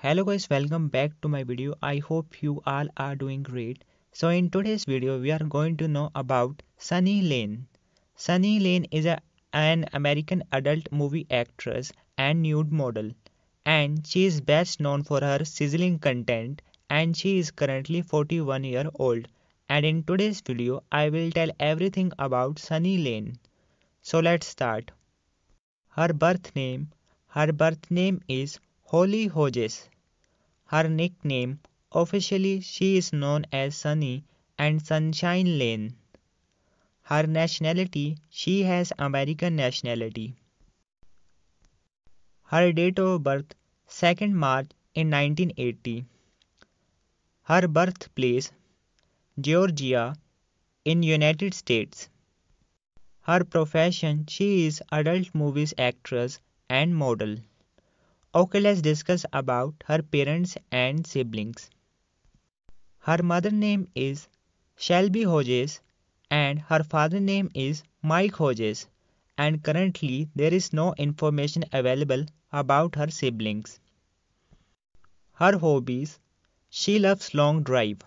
hello guys welcome back to my video i hope you all are doing great so in today's video we are going to know about sunny lane sunny lane is a, an american adult movie actress and nude model and she is best known for her sizzling content and she is currently 41 year old and in today's video i will tell everything about sunny lane so let's start her birth name her birth name is Holly Hodges. Her nickname, officially she is known as Sunny and Sunshine Lane. Her nationality, she has American nationality. Her date of birth, 2nd March in 1980. Her birthplace, Georgia in United States. Her profession, she is adult movies actress and model. Okay, let's discuss about her parents and siblings. Her mother name is Shelby Hodges and her father name is Mike Hodges and currently there is no information available about her siblings. Her hobbies She loves long drive.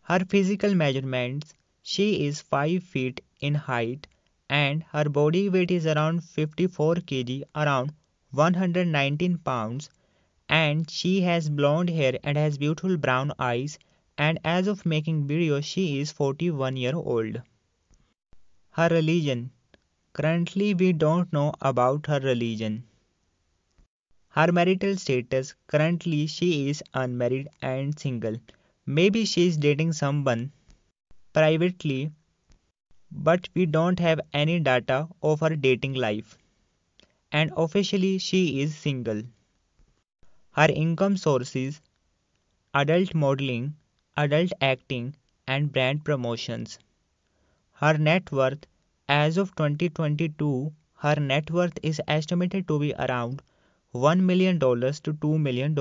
Her physical measurements She is 5 feet in height and her body weight is around 54 kg around 119 pounds, and she has blonde hair and has beautiful brown eyes and as of making video she is 41 year old. Her religion. Currently we don't know about her religion. Her marital status. Currently she is unmarried and single. Maybe she is dating someone privately but we don't have any data of her dating life and officially she is single. Her income sources adult modeling, adult acting, and brand promotions. Her net worth as of 2022, her net worth is estimated to be around $1 million to $2 million.